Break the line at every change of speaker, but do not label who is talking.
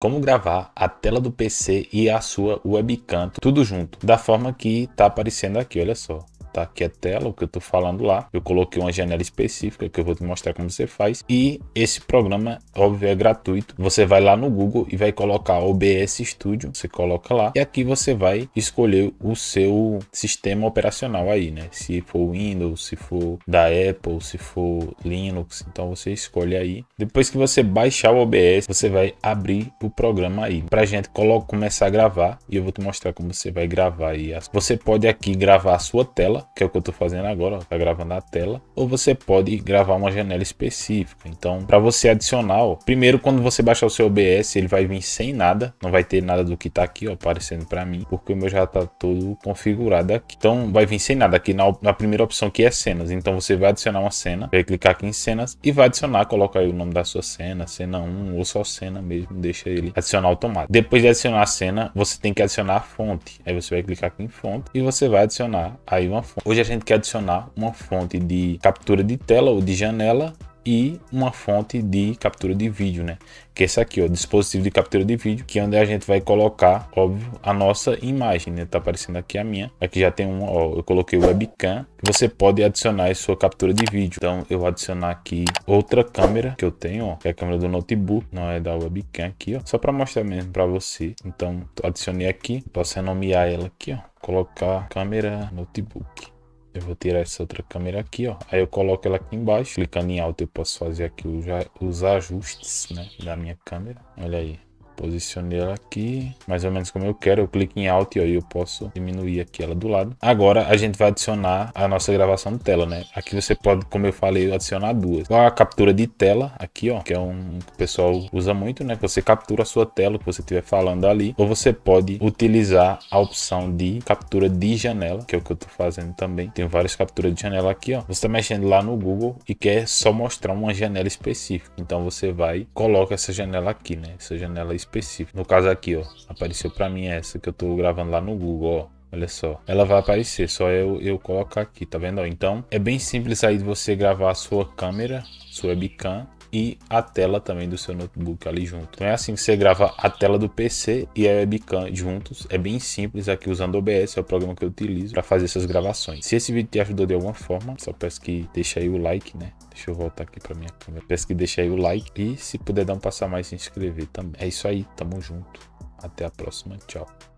como gravar a tela do PC e a sua webcam, tudo junto, da forma que está aparecendo aqui, olha só tá aqui a tela, o que eu tô falando lá. Eu coloquei uma janela específica que eu vou te mostrar como você faz. E esse programa, óbvio, é gratuito. Você vai lá no Google e vai colocar OBS Studio, você coloca lá. E aqui você vai escolher o seu sistema operacional aí, né? Se for Windows, se for da Apple, se for Linux, então você escolhe aí. Depois que você baixar o OBS, você vai abrir o programa aí. Pra gente coloca, começar a gravar e eu vou te mostrar como você vai gravar aí. Você pode aqui gravar a sua tela que é o que eu estou fazendo agora, está gravando a tela, ou você pode gravar uma janela específica. Então, para você adicionar, ó, primeiro quando você baixar o seu OBS, ele vai vir sem nada, não vai ter nada do que está aqui ó, aparecendo para mim, porque o meu já está todo configurado aqui. Então, vai vir sem nada aqui na, na primeira opção que é cenas. Então, você vai adicionar uma cena, vai clicar aqui em cenas e vai adicionar, coloca aí o nome da sua cena, cena 1 ou só cena mesmo, deixa ele adicionar automático. Depois de adicionar a cena, você tem que adicionar a fonte. Aí você vai clicar aqui em fonte e você vai adicionar aí uma fonte Hoje a gente quer adicionar uma fonte de captura de tela ou de janela e uma fonte de captura de vídeo, né? Que é esse aqui, ó, dispositivo de captura de vídeo, que é onde a gente vai colocar, óbvio, a nossa imagem, né? Tá aparecendo aqui a minha. Aqui já tem um, ó, eu coloquei o webcam, você pode adicionar a sua captura de vídeo. Então, eu vou adicionar aqui outra câmera que eu tenho, ó, que é a câmera do notebook, não é da webcam aqui, ó, só para mostrar mesmo para você. Então, adicionei aqui, posso renomear ela aqui, ó, colocar câmera notebook. Eu vou tirar essa outra câmera aqui, ó. Aí eu coloco ela aqui embaixo. Clicando em alto eu posso fazer aqui os ajustes, né, da minha câmera. Olha aí. Posicionei ela aqui, mais ou menos como eu quero. Eu clico em Alt e aí eu posso diminuir aqui ela do lado. Agora a gente vai adicionar a nossa gravação de tela, né? Aqui você pode, como eu falei, adicionar duas. a captura de tela aqui, ó, que é um que o pessoal usa muito, né? Que você captura a sua tela que você estiver falando ali. Ou você pode utilizar a opção de captura de janela, que é o que eu tô fazendo também. Tem várias capturas de janela aqui, ó. Você tá mexendo lá no Google e quer só mostrar uma janela específica. Então você vai, coloca essa janela aqui, né? Essa janela específica específico. No caso aqui, ó, apareceu para mim essa que eu tô gravando lá no Google, ó. Olha só, ela vai aparecer, só eu, eu colocar aqui, tá vendo? Ó, então, é bem simples aí de você gravar a sua câmera, sua webcam, e a tela também do seu notebook ali junto. Então é assim que você grava a tela do PC e a webcam juntos. É bem simples aqui usando o OBS, é o programa que eu utilizo para fazer essas gravações. Se esse vídeo te ajudou de alguma forma, só peço que deixe aí o like, né? Deixa eu voltar aqui para minha câmera. Peço que deixe aí o like e se puder dar um passar mais se inscrever também. É isso aí, tamo junto. Até a próxima, tchau.